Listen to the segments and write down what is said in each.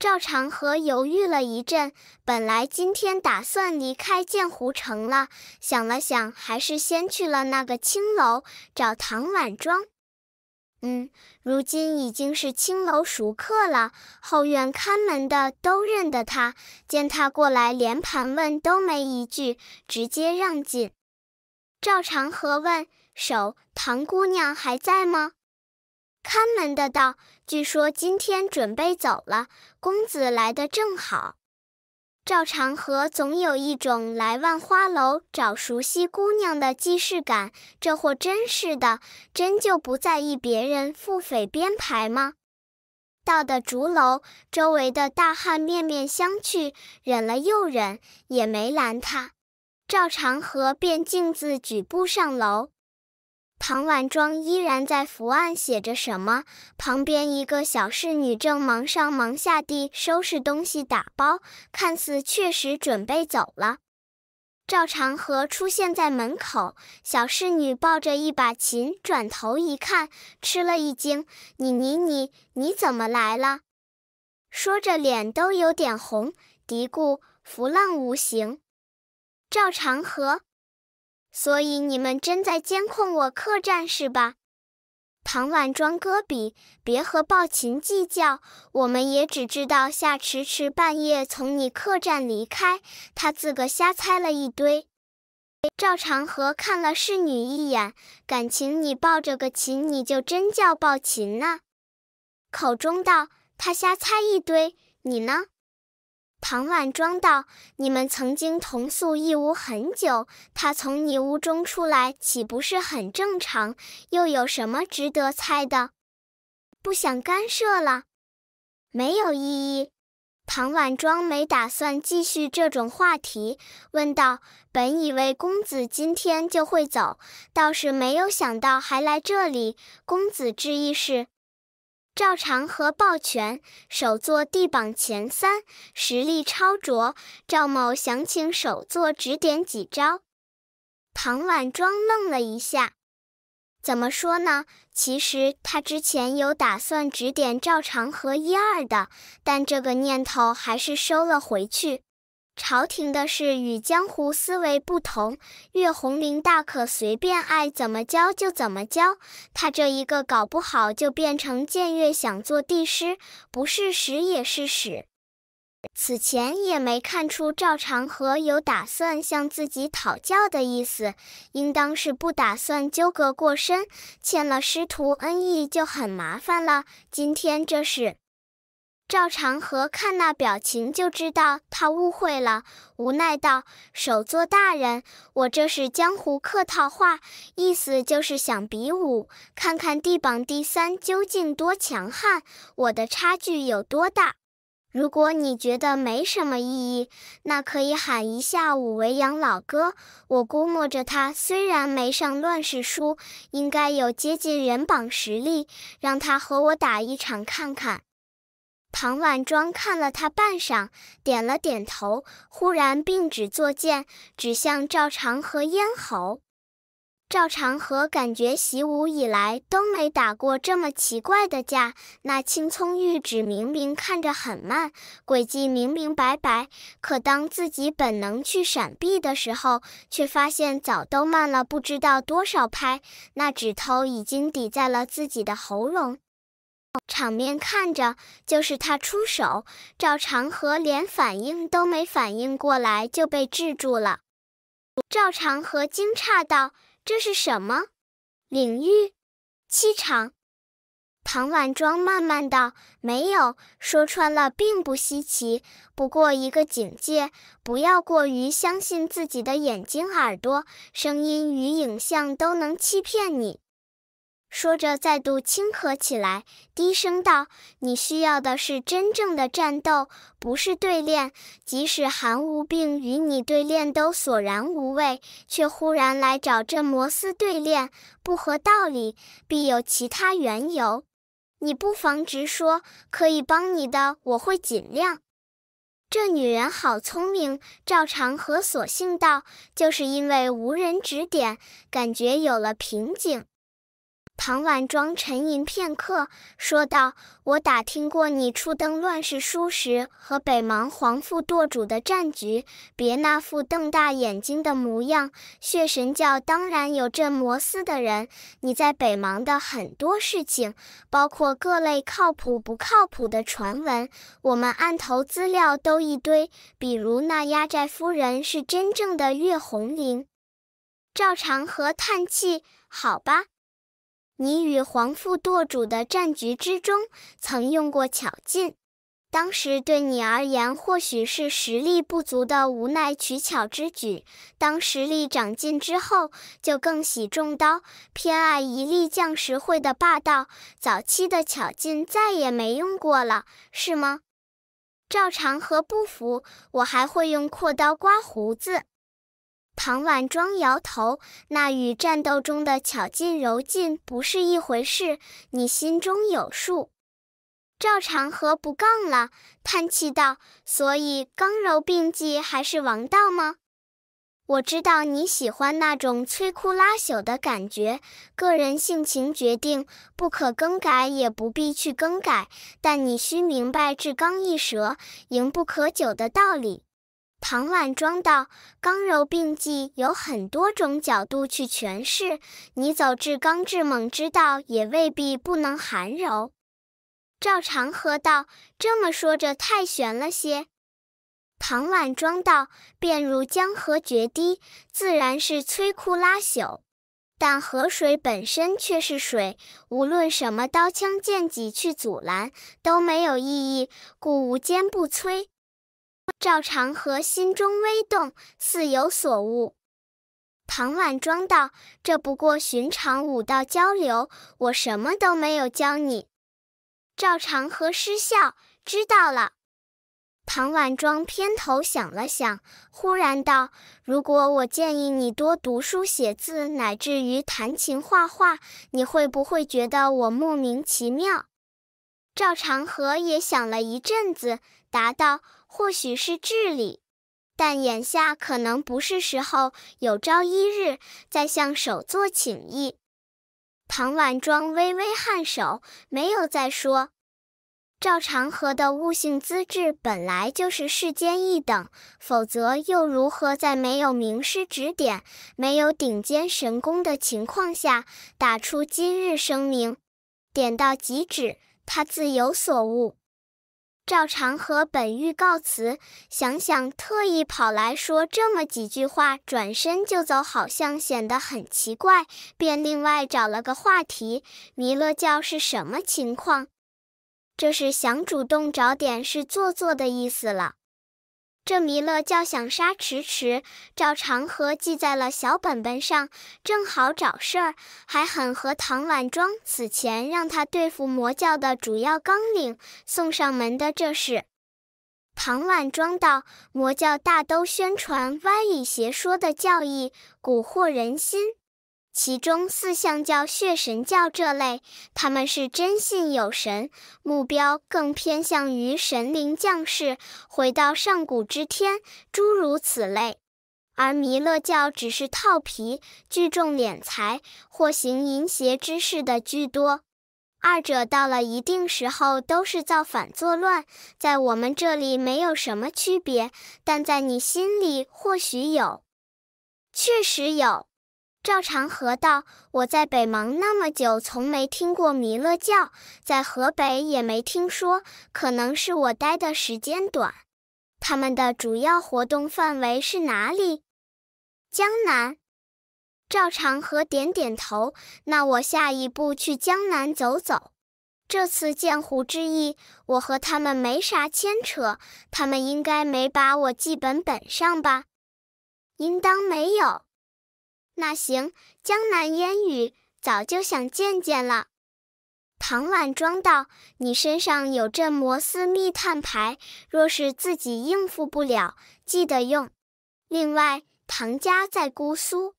赵长河犹豫了一阵，本来今天打算离开建湖城了，想了想，还是先去了那个青楼找唐婉庄。嗯，如今已经是青楼熟客了，后院看门的都认得他，见他过来，连盘问都没一句，直接让进。赵长河问：“守唐姑娘还在吗？”看门的道：“据说今天准备走了，公子来的正好。”赵长河总有一种来万花楼找熟悉姑娘的既视感。这货真是的，真就不在意别人腹诽编排吗？到的竹楼，周围的大汉面面相觑，忍了又忍，也没拦他。赵长河便径自举步上楼。唐婉庄依然在伏案写着什么，旁边一个小侍女正忙上忙下地收拾东西打包，看似确实准备走了。赵长河出现在门口，小侍女抱着一把琴，转头一看，吃了一惊：“你你你，你怎么来了？”说着脸都有点红，嘀咕：“浮浪无形。”赵长河。所以你们真在监控我客栈是吧？唐婉装哥比，别和暴琴计较。我们也只知道夏迟迟半夜从你客栈离开，他自个瞎猜了一堆。赵长河看了侍女一眼，感情你抱着个琴，你就真叫暴琴呢？口中道，他瞎猜一堆，你呢？唐婉庄道：“你们曾经同宿一屋很久，他从你屋中出来，岂不是很正常？又有什么值得猜的？不想干涉了，没有意义。”唐婉庄没打算继续这种话题，问道：“本以为公子今天就会走，倒是没有想到还来这里。公子之意是？”赵长河抱拳，首座地榜前三，实力超卓。赵某想请首座指点几招。唐婉庄愣了一下，怎么说呢？其实他之前有打算指点赵长河一二的，但这个念头还是收了回去。朝廷的事与江湖思维不同，岳红林大可随便爱怎么教就怎么教。他这一个搞不好就变成建月想做帝师，不是屎也是屎。此前也没看出赵长河有打算向自己讨教的意思，应当是不打算纠葛过深，欠了师徒恩义就很麻烦了。今天这事。赵长河看那表情就知道他误会了，无奈道：“首座大人，我这是江湖客套话，意思就是想比武，看看地榜第三究竟多强悍，我的差距有多大。如果你觉得没什么意义，那可以喊一下武维阳老哥，我估摸着他虽然没上乱世书，应该有接近人榜实力，让他和我打一场看看。”唐婉庄看了他半晌，点了点头，忽然并指作剑，指向赵长河咽喉。赵长河感觉习武以来都没打过这么奇怪的架。那青葱玉指明明看着很慢，轨迹明明白白，可当自己本能去闪避的时候，却发现早都慢了不知道多少拍，那指头已经抵在了自己的喉咙。场面看着就是他出手，赵长河连反应都没反应过来就被制住了。赵长河惊诧道：“这是什么领域？气场？”唐婉庄慢慢道：“没有，说穿了并不稀奇。不过一个警戒，不要过于相信自己的眼睛、耳朵、声音与影像，都能欺骗你。”说着，再度轻咳起来，低声道：“你需要的是真正的战斗，不是对练。即使寒无病与你对练都索然无味，却忽然来找这摩斯对练，不合道理，必有其他缘由。你不妨直说，可以帮你的，我会尽量。”这女人好聪明，照常和索性道：“就是因为无人指点，感觉有了瓶颈。”唐婉庄沉吟片刻，说道：“我打听过你初登乱世书时和北邙皇副舵主的战局，别那副瞪大眼睛的模样。血神教当然有镇魔司的人，你在北邙的很多事情，包括各类靠谱不靠谱的传闻，我们案头资料都一堆。比如那压寨夫人是真正的岳红灵。赵长河叹气：“好吧。”你与皇父舵主的战局之中，曾用过巧劲，当时对你而言，或许是实力不足的无奈取巧之举。当实力长进之后，就更喜重刀，偏爱一力降十会的霸道。早期的巧劲再也没用过了，是吗？赵长河不服，我还会用阔刀刮胡子。唐婉庄摇头，那与战斗中的巧劲柔劲不是一回事，你心中有数。赵长河不杠了，叹气道：“所以刚柔并济还是王道吗？”我知道你喜欢那种摧枯拉朽的感觉，个人性情决定，不可更改，也不必去更改。但你须明白，至刚易折，赢不可久的道理。唐婉庄道：“刚柔并济有很多种角度去诠释，你走至刚至猛之道，也未必不能含柔。”赵长河道：“这么说着太玄了些。”唐婉庄道：“便如江河决堤，自然是摧枯拉朽，但河水本身却是水，无论什么刀枪剑戟去阻拦，都没有意义，故无坚不摧。”赵长河心中微动，似有所悟。唐婉庄道：“这不过寻常武道交流，我什么都没有教你。”赵长河失笑，知道了。唐婉庄偏头想了想，忽然道：“如果我建议你多读书写字，乃至于弹琴画画，你会不会觉得我莫名其妙？”赵长河也想了一阵子，答道。或许是智理，但眼下可能不是时候。有朝一日再向首座请意。唐婉庄微微颔首，没有再说。赵长河的悟性资质本来就是世间一等，否则又如何在没有名师指点、没有顶尖神功的情况下打出今日声明？点到即止，他自有所悟。照常和本欲告辞，想想特意跑来说这么几句话，转身就走，好像显得很奇怪，便另外找了个话题。弥勒教是什么情况？这是想主动找点事做做的意思了。这弥勒叫响沙迟迟，赵长河记在了小本本上，正好找事儿，还很合唐婉庄死前让他对付魔教的主要纲领。送上门的这事，唐婉庄道：魔教大都宣传歪理邪说的教义，蛊惑人心。其中四象教、血神教这类，他们是真信有神，目标更偏向于神灵降世、回到上古之天，诸如此类；而弥勒教只是套皮、聚众敛财或行淫邪之事的居多。二者到了一定时候都是造反作乱，在我们这里没有什么区别，但在你心里或许有，确实有。赵长河道：“我在北邙那么久，从没听过弥勒教，在河北也没听说，可能是我待的时间短。他们的主要活动范围是哪里？江南。”赵长河点点头：“那我下一步去江南走走。这次剑湖之役，我和他们没啥牵扯，他们应该没把我记本本上吧？应当没有。”那行，江南烟雨早就想见见了。唐婉庄道：“你身上有镇摩斯密探牌，若是自己应付不了，记得用。另外，唐家在姑苏。”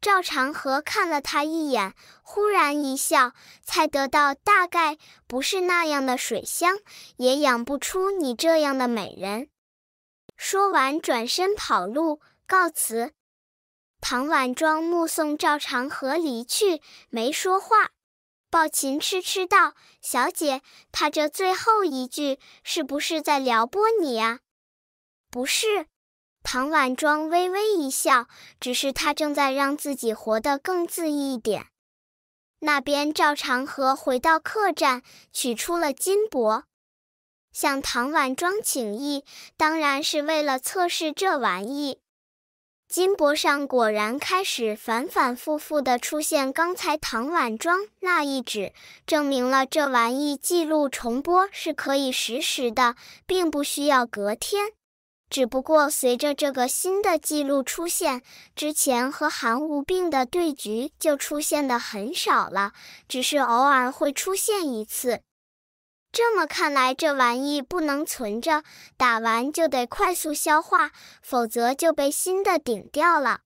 赵长河看了他一眼，忽然一笑，猜得到大概不是那样的水乡，也养不出你这样的美人。说完，转身跑路，告辞。唐婉庄目送赵长河离去，没说话。鲍琴痴痴道：“小姐，他这最后一句是不是在撩拨你呀？”“不是。”唐婉庄微微一笑，只是他正在让自己活得更恣意一点。那边赵长河回到客栈，取出了金箔，向唐婉庄请意，当然是为了测试这玩意。金箔上果然开始反反复复的出现刚才唐婉庄那一纸，证明了这玩意记录重播是可以实时的，并不需要隔天。只不过随着这个新的记录出现，之前和韩无病的对局就出现的很少了，只是偶尔会出现一次。这么看来，这玩意不能存着，打完就得快速消化，否则就被新的顶掉了。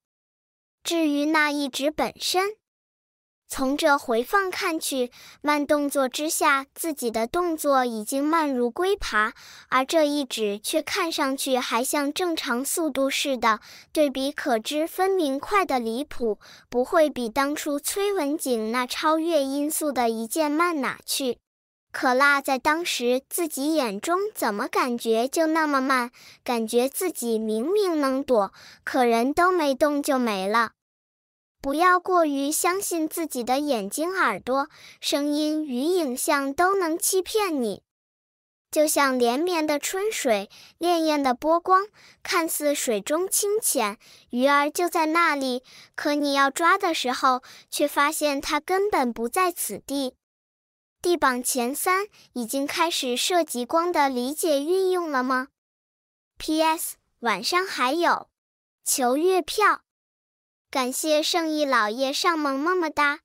至于那一指本身，从这回放看去，慢动作之下自己的动作已经慢如龟爬，而这一指却看上去还像正常速度似的。对比可知，分明快得离谱，不会比当初崔文景那超越音速的一剑慢哪去。可辣在当时自己眼中怎么感觉就那么慢？感觉自己明明能躲，可人都没动就没了。不要过于相信自己的眼睛、耳朵、声音与影像都能欺骗你。就像连绵的春水、潋滟的波光，看似水中清浅，鱼儿就在那里，可你要抓的时候，却发现它根本不在此地。地榜前三已经开始涉及光的理解运用了吗？P.S. 晚上还有，求月票，感谢圣意老爷上萌么么哒。